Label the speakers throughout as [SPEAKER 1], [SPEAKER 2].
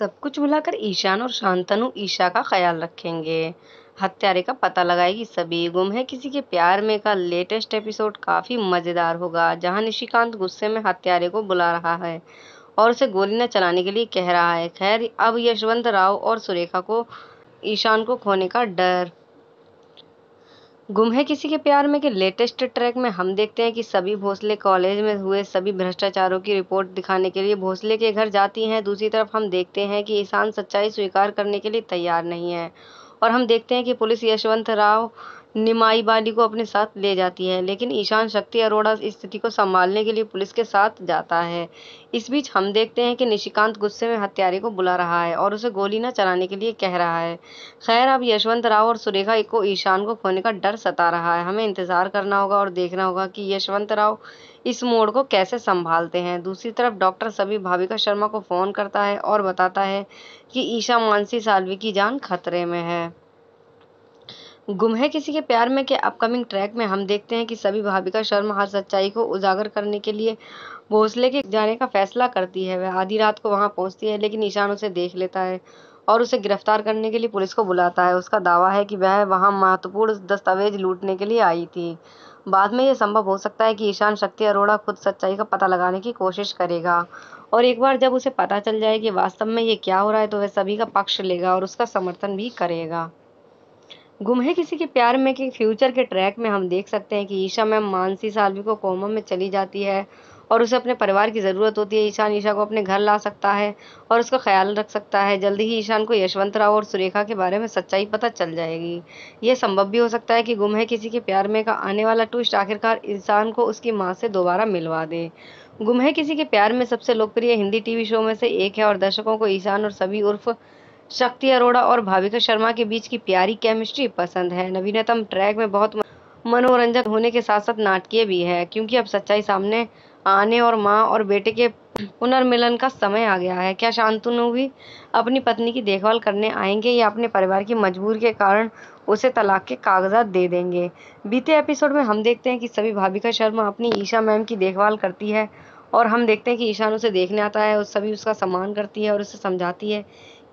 [SPEAKER 1] सब कुछ भुलाकर ईशान और शांतनु ईशा का ख्याल रखेंगे हत्यारे का पता लगाएगी सभी गुम है किसी के प्यार में का लेटेस्ट एपिसोड काफ़ी मज़ेदार होगा जहां निशिकांत गुस्से में हत्यारे को बुला रहा है और उसे गोली न चलाने के लिए कह रहा है खैर अब यशवंत राव और सुरेखा को ईशान को खोने का डर गुम है किसी के प्यार में के लेटेस्ट ट्रैक में हम देखते हैं कि सभी भोसले कॉलेज में हुए सभी भ्रष्टाचारों की रिपोर्ट दिखाने के लिए भोसले के घर जाती हैं दूसरी तरफ हम देखते हैं कि ईशान सच्चाई स्वीकार करने के लिए तैयार नहीं है और हम देखते हैं कि पुलिस यशवंत राव निमाई बाली को अपने साथ ले जाती है लेकिन ईशान शक्ति अरोड़ा स्थिति को संभालने के लिए पुलिस के साथ जाता है इस बीच हम देखते हैं कि निशिकांत गुस्से में हत्यारे को बुला रहा है और उसे गोली न चलाने के लिए कह रहा है खैर अब यशवंत राव और सुरेखा को ईशान को खोने का डर सता रहा है हमें इंतज़ार करना होगा और देखना होगा कि यशवंत राव इस मोड़ को कैसे संभालते हैं दूसरी तरफ डॉक्टर सभी भाविका शर्मा को फ़ोन करता है और बताता है कि ईशा मानसी सालवी की जान खतरे में है गुम है किसी के प्यार में के अपकमिंग ट्रैक में हम देखते हैं कि सभी भाविका शर्मा हर सच्चाई को उजागर करने के लिए भोसले के जाने का फैसला करती है वह आधी रात को वहां पहुंचती है लेकिन ईशान उसे देख लेता है और उसे गिरफ्तार करने के लिए पुलिस को बुलाता है उसका दावा है कि वह वहां महत्वपूर्ण दस्तावेज लूटने के लिए आई थी बाद में यह संभव हो सकता है कि ईशान शक्ति अरोड़ा खुद सच्चाई का पता लगाने की कोशिश करेगा और एक बार जब उसे पता चल जाए कि वास्तव में ये क्या हो रहा है तो वह सभी का पक्ष लेगा और उसका समर्थन भी करेगा गुम है किसी के प्यार में कि फ्यूचर के ट्रैक में हम देख सकते हैं कि ईशा मैम मानसी सालवी को कोमा में चली जाती है और उसे अपने परिवार की ज़रूरत होती है ईशान ईशा को अपने घर ला सकता है और उसका ख्याल रख सकता है जल्दी ही ईशान को यशवंत राव और सुरेखा के बारे में सच्चाई पता चल जाएगी यह संभव भी हो सकता है कि गुम है किसी के प्यार में का आने वाला ट्विस्ट आखिरकार इंसान को उसकी माँ से दोबारा मिलवा दे गुम है किसी के प्यार में सबसे लोकप्रिय हिंदी टीवी शो में से एक है और दर्शकों को ईशान और सभी उर्फ शक्ति अरोड़ा और भाविका शर्मा के बीच की प्यारी केमिस्ट्री पसंद है नवीनतम ट्रैक में बहुत मनोरंजक होने के साथ साथ नाटकीय भी है क्योंकि अब सच्चाई सामने आने और माँ और बेटे के पुनर्मिलन का समय आ गया है क्या शांतनु भी अपनी पत्नी की देखभाल करने आएंगे या अपने परिवार की मजबूरी के कारण उसे तलाक के कागजात दे देंगे बीते एपिसोड में हम देखते हैं कि सभी भाविका शर्मा अपनी ईशा मैम की देखभाल करती है और हम देखते हैं कि ईशान उसे देखने आता है और सभी उसका सम्मान करती है और उसे समझाती है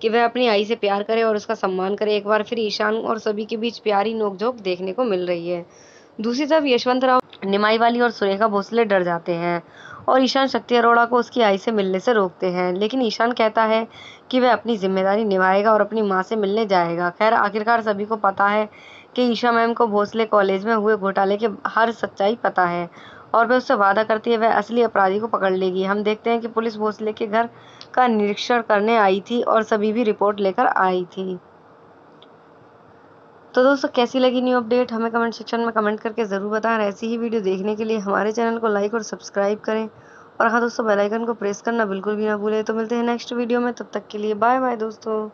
[SPEAKER 1] कि वह अपनी आई से प्यार करे और उसका सम्मान करे एक बार फिर ईशान और सभी के बीच प्यारी नोकझोंक देखने को मिल रही है दूसरी तरफ यशवंत राव निमाई वाली और सुरेखा भोसले डर जाते हैं और ईशान शक्ति अरोड़ा को उसकी आई से मिलने से रोकते हैं लेकिन ईशान कहता है कि वह अपनी जिम्मेदारी निभाएगा और अपनी माँ से मिलने जाएगा खैर आखिरकार सभी को पता है कि ईशा मैम को भोसले कॉलेज में हुए घोटाले के हर सच्चाई पता है और वह उससे वादा करती है वह असली अपराधी को पकड़ लेगी हम देखते हैं कि पुलिस भोसले के घर का निरीक्षण करने आई थी और सभी भी रिपोर्ट लेकर आई थी तो दोस्तों कैसी लगी न्यू अपडेट हमें कमेंट सेक्शन में कमेंट करके ज़रूर बताएं और ऐसी ही वीडियो देखने के लिए हमारे चैनल को लाइक और सब्सक्राइब करें और हाँ दोस्तों बेल आइकन को प्रेस करना बिल्कुल भी ना भूलें तो मिलते हैं नेक्स्ट वीडियो में तब तक के लिए बाय बाय दोस्तों